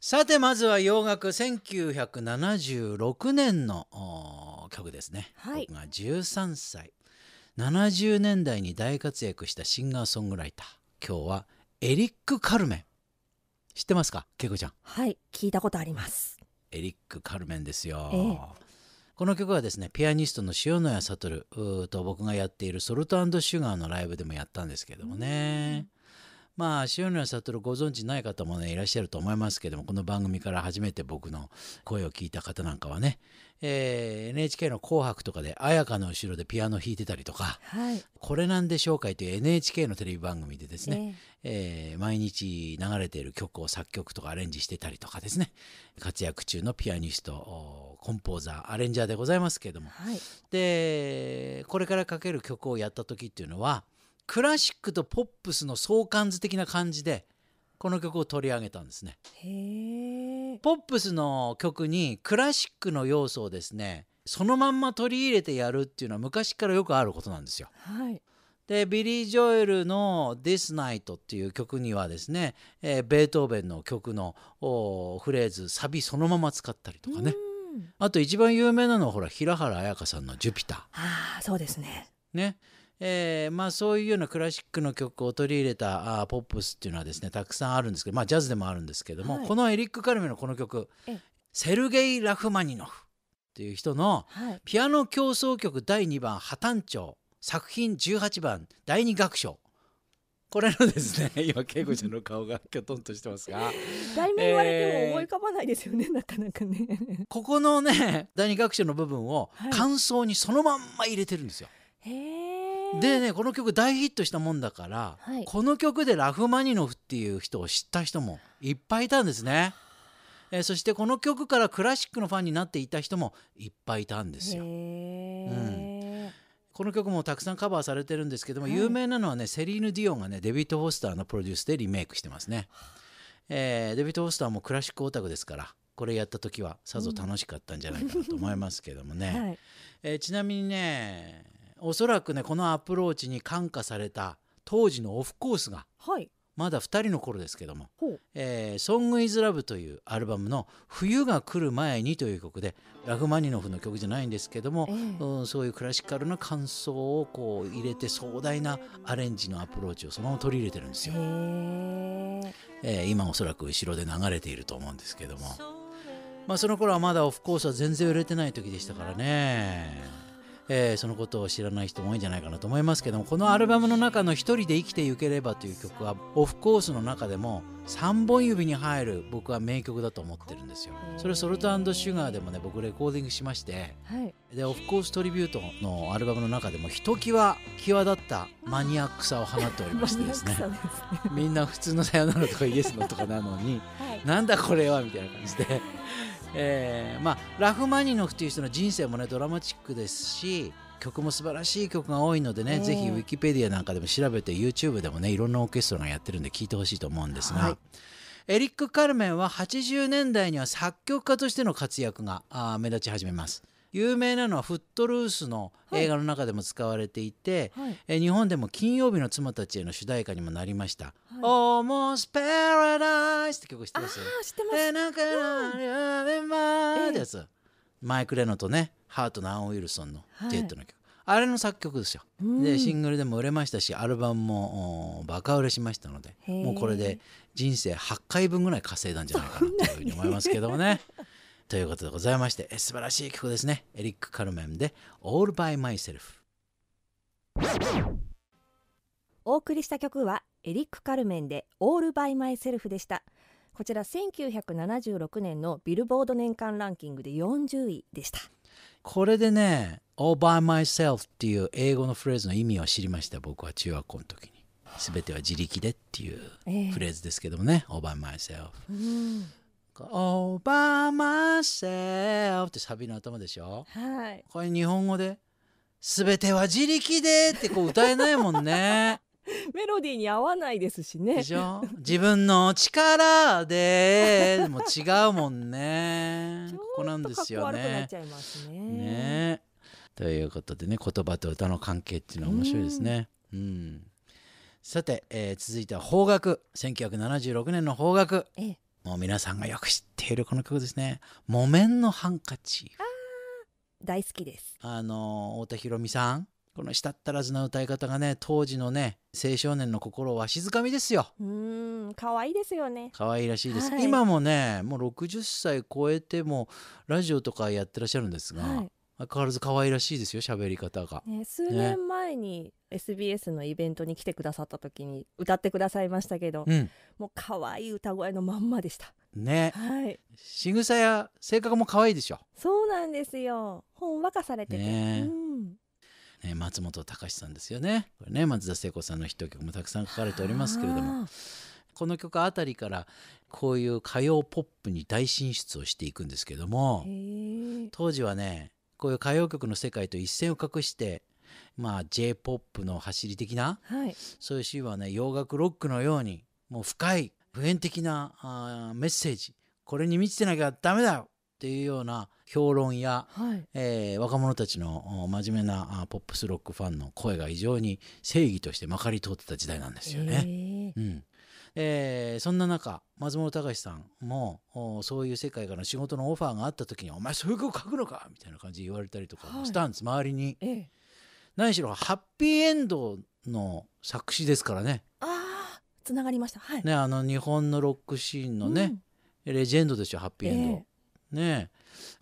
さてまずは洋楽1976年の曲ですね、はい、僕が13歳70年代に大活躍したシンガーソングライター今日はエリック・カルメン知ってますかけこちゃんはい聞いたことありますエリック・カルメンですよ、えー、この曲はですねピアニストの塩野谷悟と僕がやっているソルトシュガーのライブでもやったんですけどもね、うんまあ、塩野悟ご存知ない方もね、いらっしゃると思いますけども、この番組から初めて僕の声を聞いた方なんかはね、えー、NHK の紅白とかで、綾香の後ろでピアノ弾いてたりとか、はい、これなんでしょうかいという NHK のテレビ番組でですね、えー、えー、毎日流れている曲を作曲とかアレンジしてたりとかですね、活躍中のピアニスト、コンポーザー、アレンジャーでございますけども、はい、で、これからかける曲をやった時っていうのは、クラシックとポップスの相関図的な感じでこの曲を取り上げたんですね。ポップスの曲にクラシックの要素をですねそのまんま取り入れてやるっていうのは昔からよくあることなんですよ。はい、でビリー・ジョエルの「This Night」っていう曲にはですね、えー、ベートーベンの曲のフレーズサビそのまま使ったりとかねあと一番有名なのはほら平原綾香さんの「ジュピター」あそうですねねえー、まあ、そういうようなクラシックの曲を取り入れたあポップスっていうのはですねたくさんあるんですけど、まあ、ジャズでもあるんですけども、はい、このエリック・カルメのこの曲セルゲイ・ラフマニノフっていう人のピアノ協奏曲第2番「破綻調」作品18番第2楽章。これのですね 今恵子ちゃんの顔がきょとんとしてますが 題名言われても思い浮かばないですよね、えー、なかなかねここのね第二楽章の部分を感想にそのまんま入れてるんですよ、はい、へえでねこの曲大ヒットしたもんだから、はい、この曲でラフマニノフっていう人を知った人もいっぱいいたんですね。えー、そしてこの曲からクラシックのファンになっていた人もいっぱいいたんですよ。うん、この曲もたくさんカバーされてるんですけども、はい、有名なのはねセリーヌ・ディオンがねデビッド・フォスターのプロデュースでリメイクしてますね。えー、デビッド・フォスターもクラシックオタクですからこれやった時はさぞ楽しかったんじゃないかなと思いますけどもね、う んはい、えー、ちなみにねおそらくねこのアプローチに感化された当時のオフコースが、はい、まだ2人の頃ですけども「えー、ソング・イズ・ラブ」というアルバムの「冬が来る前に」という曲でラフマニノフの曲じゃないんですけども、えー、うん、そういうクラシカルな感想をこう入れて壮大なアレンジのアプローチをそのまま取り入れてるんですよ。えー、えー、今おそらく後ろで流れていると思うんですけども、まあ、その頃はまだオフコースは全然売れてない時でしたからね。えー、そのことを知らない人も多いんじゃないかなと思いますけどもこのアルバムの中の「一人で生きてゆければ」という曲はオフコースの中でも3本指に入る僕は名曲だと思ってるんですよ。それソルトシュガーでもね僕レコーディングしまして、はい、でオフコーストリビュートのアルバムの中でもひときわ際立ったマニアックさを放っておりましてですねね、みんな普通の「さよなら」とか「イエスの」とかなのに、はい、なんだこれはみたいな感じで。えー、まあ、ラフマニノフという人の人生もねドラマチックですし曲も素晴らしい曲が多いのでね、えー、ぜひウィキペディアなんかでも調べて YouTube でもねいろんなオーケストラがやってるんで聴いてほしいと思うんですが、はい、エリック・カルメンは80年代には作曲家としての活躍が目立ち始めます。有名なのはフットルースの映画の中でも使われていて、はい、え日本でも金曜日の妻たちへの主題歌にもなりました「Almost Paradise」って曲知ってます知ってます。マイク・レノとねハートのアン・ウィルソンのジェットの曲、はい、あれの作曲ですよ。でシングルでも売れましたしアルバムもバカ売れしましたのでもうこれで人生8回分ぐらい稼いだんじゃないかなというふうに思いますけどもね。ということでございまして、素晴らしい曲ですね。エリック・カルメンで All by Myself。お送りした曲はエリック・カルメンで All by Myself でした。こちら1976年のビルボード年間ランキングで40位でした。これでね、All by myself っていう英語のフレーズの意味を知りました、僕は中学校の時に。すべては自力でっていうフレーズですけどもね、All by myself。か「ーバ by myself」ってサビの頭でしょ、はい、これ日本語で「すべては自力で」ってこう歌えないもんね メロディーに合わないですしねでしょ自分の力でも違うもんね ここなんですよね。ねねということでね言葉と歌の関係っていうのは面白いですね。うん、うんさて、えー、続いては邦楽1976年の邦楽、ええ、もう皆さんがよく知っているこの曲ですね「木綿のハンカチあフ」大好きですあの太田裕美さんこのしったらずな歌い方がね当時のね青少年の心は静かみですようん可愛いですよね可愛いらしいです、はい、今もねもう60歳超えてもラジオとかやってらっしゃるんですが、はい、相変わらず可愛らしいですよ喋り方が、ね、数年前に SBS のイベントに来てくださった時に歌ってくださいましたけど、うん、もう可愛い歌声のまんまでしたね、はい、仕草や性格も可愛いでしょそうなんですよほんわかされてて、ね、ね、松本隆さんですよねこれね松田聖子さんのヒット曲もたくさん書かれておりますけれどもこの曲あたりからこういう歌謡ポップに大進出をしていくんですけども当時はねこういう歌謡曲の世界と一線を画してまあ J−POP の走り的な、はい、そういうシーンはね洋楽ロックのようにもう深い普遍的なあメッセージこれに満ちてなきゃダメだよっていうような評論や、はい、えー、若者たちの真面目なポップスロックファンの声が非常に正義としてまかり通ってた時代なんですよね。えー、うん、えー、そんな中松本隆さんもそういう世界からの仕事のオファーがあった時に「お前そういう曲書くのか!」みたいな感じで言われたりとかしたんです、はい、周りに、ええ。何しろハッピーエンドの作詞ですからね。あつながりました、はい、ね、あの日本のロックシーンのね、うん、レジェンドでしょハッピーエンド。ええ、ね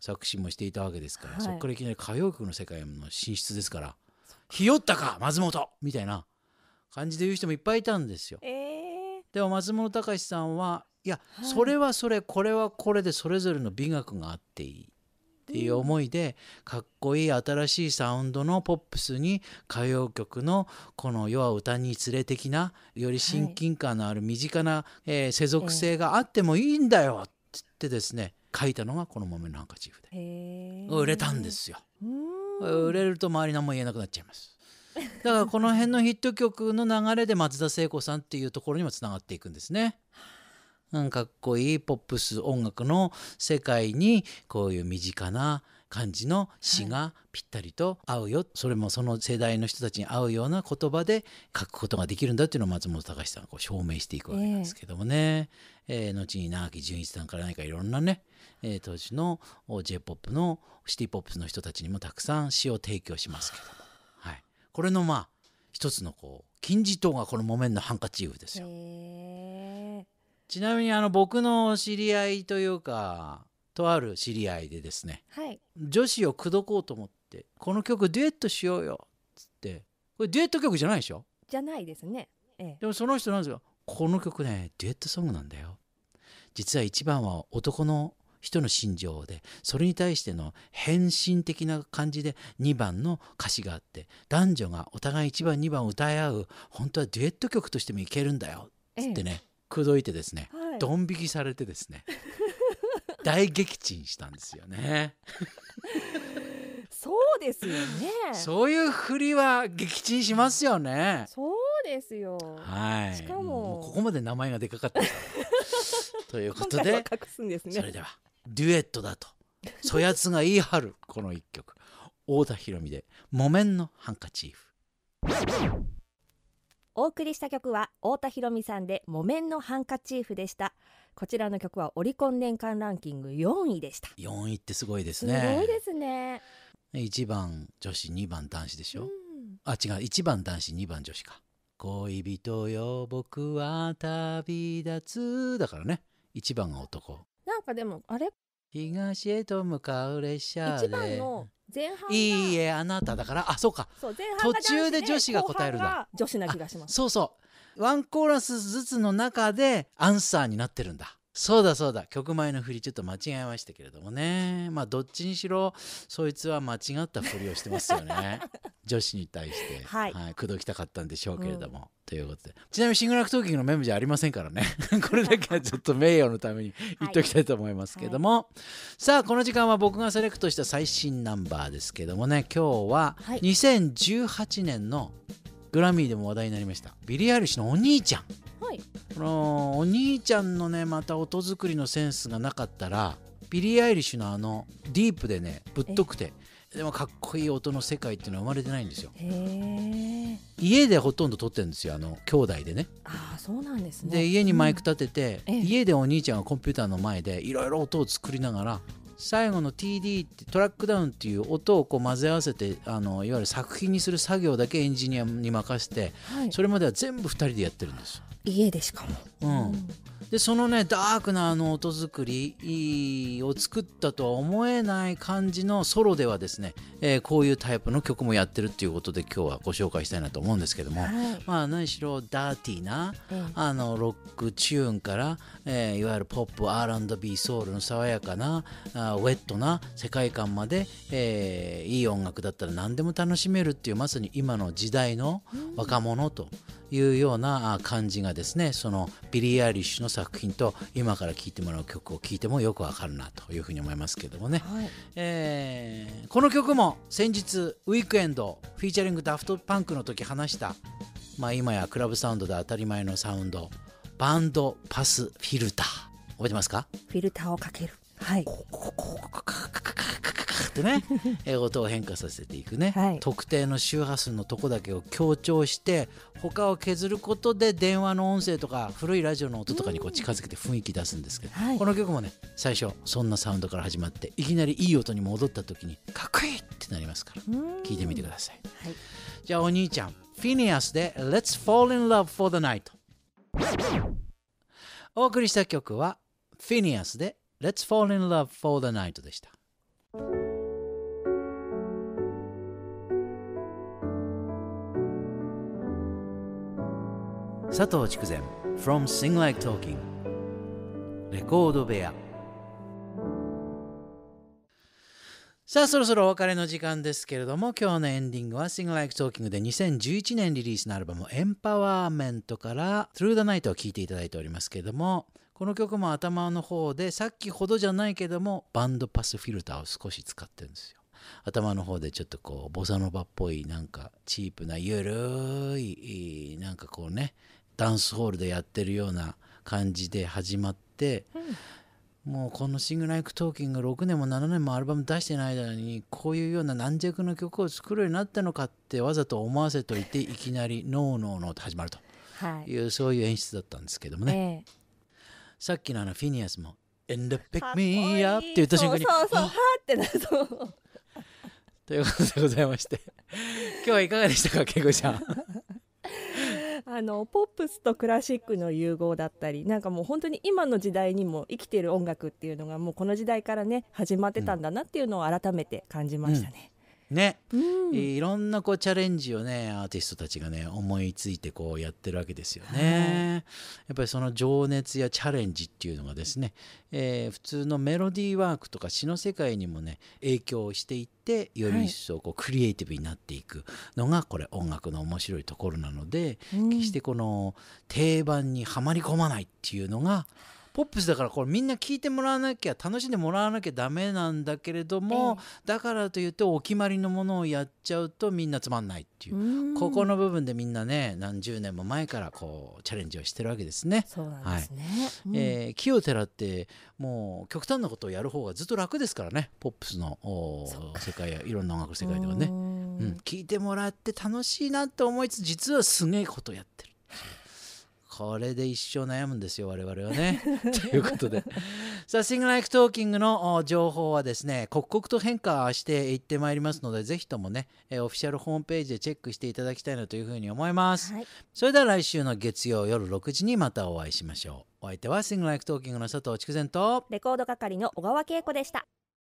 作詞もしていたわけですから、はい、そこからいきなり歌謡曲の世界の進出ですから「ひよったか松本!」みたいな感じで言う人もいっぱいいたんですよ。えーでも松本隆さんはいや、はい、それはそれこれはこれでそれぞれの美学があっていいっていう思いで、かっこいい新しいサウンドのポップスに歌謡曲のこの「世は歌に連れ」的なより親近感のある身近な、え世俗性があってもいいんだよって言ってですね書いたのがこの「豆のハンカチーフで」で売れたんですよ。売れると周り何も言えなくなっちゃいます。だからこの辺のヒット曲の流れで松田聖子さんっていうところにもつながっていくんですね。うん、かっこいいポップス音楽の世界にこういう身近な感じの詩がぴったりと合うよ、はい、それもその世代の人たちに合うような言葉で書くことができるんだっていうのを松本隆さんがこう証明していくわけですけどもね、えー、えー、後に長木純一さんから何かいろんなね、えー、当時の j p o p のシティ・ポップスの人たちにもたくさん詩を提供しますけども。これのまあ一つのこう金字塔がこの木綿のハンカチーフですよ。ちなみにあの僕の知り合いというかとある知り合いでですね、はい、女子を口説こうと思って「この曲デュエットしようよ」っつってこれデュエット曲じゃないでしょじゃないですね。ええ、でもその人なんですよこの曲ねデュエットソングなんだよ。実は一番は男の人の心情でそれに対しての変身的な感じで2番の歌詞があって男女がお互い1番2番を歌い合う本当はデュエット曲としてもいけるんだよっつってね、口説いてですね、ドン引きされてですね 大撃沈したんですよね。そうですよね。そういう振りは撃沈しますよね。そうですよ。はい。しかもここまで名前がでかかった。ということで、でね、それではデュエットだとそやつが言い張る この一曲太田裕美で「木綿のハンカチーフ」お送りした曲は太田裕美さんで「木綿のハンカチーフ」でしたこちらの曲はオリコン年間ランキング4位でした4位ってすごいですねすごいですね1番女子2番男子でしょ、うん、あ違う1番男子2番女子か恋人よ僕は旅立つだからね1番が男かでもあれ東へと向かう列車で一番の前半いいえあなただからあそうかそう前半途中で女子が答えるだ女子な気がしますそうそうワンコーラスずつの中でアンサーになってるんだそうだそうだ曲前の振りちょっと間違えましたけれどもねまあどっちにしろそいつは間違った振りをしてますよね女子に対して、はいはい、口説きたかったんでしょうけれども、うん、ということでちなみにシングラクトーキングのメンバーじゃありませんからね これだけはちょっと名誉のために言っておきたいと思いますけども、はいはい、さあこの時間は僕がセレクトした最新ナンバーですけどもね今日は2018年のグラミーでも話題になりましたビリー・アイリッシュのお兄ちゃん。このお兄ちゃんのねまた音作りのセンスがなかったらビリー・アイリッシュのあのディープでねぶっとくてでもかっこいい音の世界っていうのは生まれてないんですよ家でほとんど撮ってるんですよあの兄弟でねああそうなんですねで家にマイク立てて、うん、家でお兄ちゃんがコンピューターの前でいろいろ音を作りながら最後の TD ってトラックダウンっていう音をこう混ぜ合わせてあのいわゆる作品にする作業だけエンジニアに任せて、はい、それまでは全部2人でやってるんです家でしかも。うんでそのねダークなあの音作りを作ったとは思えない感じのソロではですね、えー、こういうタイプの曲もやってるっていうことで今日はご紹介したいなと思うんですけども、はい、まあ何しろダーティーな、うん、あのロックチューンから、えー、いわゆるポップ R&B ソウルの爽やかなあウェットな世界観まで、えー、いい音楽だったら何でも楽しめるっていうまさに今の時代の若者というような感じがですねそのビリー・アイリッシュの作品と今から聴いてもらう曲を聴いてもよくわかるなというふうに思いますけどもね、はい、えー、この曲も先日ウィークエンドフィーチャリングダフトパンクの時話した、まあ、今やクラブサウンドで当たり前のサウンドバンドパスフィルター覚えてますかフィルターをかけるはいここってね音を 変化させていくね、はい、特定の周波数のとこだけを強調して他を削ることで電話の音声とか古いラジオの音とかにこう近づけて雰囲気出すんですけど、はい、この曲もね最初そんなサウンドから始まっていきなりいい音に戻った時にかっこいいってなりますから聞いてみてください、はい、じゃあお兄ちゃんフィニアスで「Let's Fall in Love for the Night」お送りした曲はフィニアスで「Let's Fall in Love for the Night」でした佐藤筑前 From Sing Like Talking レコード部屋さあそろそろお別れの時間ですけれども今日のエンディングは Sing Like Talking で2011年リリースのアルバムエンパワーメントから Through the Night を聴いていただいておりますけれどもこの曲も頭の方でさっきほどじゃないけどもバンドパスフィルターを少し使ってるんですよ。頭の方でちょっとこうボサノバっぽいなんかチープなゆるいなんかこうねダンスホールでやってるような感じで始まって、うん、もうこの「シング・ライク・トーキング」6年も7年もアルバム出してない間にこういうような軟弱の曲を作るようになったのかってわざと思わせといていきなり「ノーノーノー」って始まるという、はい、そういう演出だったんですけどもね、えさっきのあのフィニアスも「エンド・ピック・ミー・アップ」って言った瞬間に「そうそうそうはってなそう。ということでございまして今日はいかがでしたか恵子ちゃん。あのポップスとクラシックの融合だったりなんかもう本当に今の時代にも生きてる音楽っていうのがもうこの時代からね始まってたんだなっていうのを改めて感じましたね。ね、うん、いろんなこうチャレンジをねアーティストたちがね思いついてこうやってるわけですよね。やっぱりその情熱やチャレンジっていうのがですね、えー、普通のメロディーワークとか詩の世界にもね影響していってより一層こうクリエイティブになっていくのがこれ音楽の面白いところなので、はい、決してこの定番にはまり込まないっていうのが、うんポップスだからこれみんな聞いてもらわなきゃ楽しんでもらわなきゃダメなんだけれども、だからといってお決まりのものをやっちゃうとみんなつまんないっていうここの部分でみんなね何十年も前からこうチャレンジをしてるわけですね。そうなんですね、はいうん、えー、木をてらってもう極端なことをやる方がずっと楽ですからねポップスの世界やいろんな音楽の世界ではね。うん、聞いてもらって楽しいなって思いつつ実はすげえことやってる。これで一生悩むんですよ我々はね。ということでさあ「シング・ライク・トーキング」の情報はですね刻々と変化していってまいりますのでぜひともねオフィシャルホームページでチェックしていただきたいなというふうに思います。はい、それでは来週の月曜夜6時にまたお会いしましょう。お相手は「シング・ライク・トーキング」の佐藤筑前とレコード係の小川恵子でした。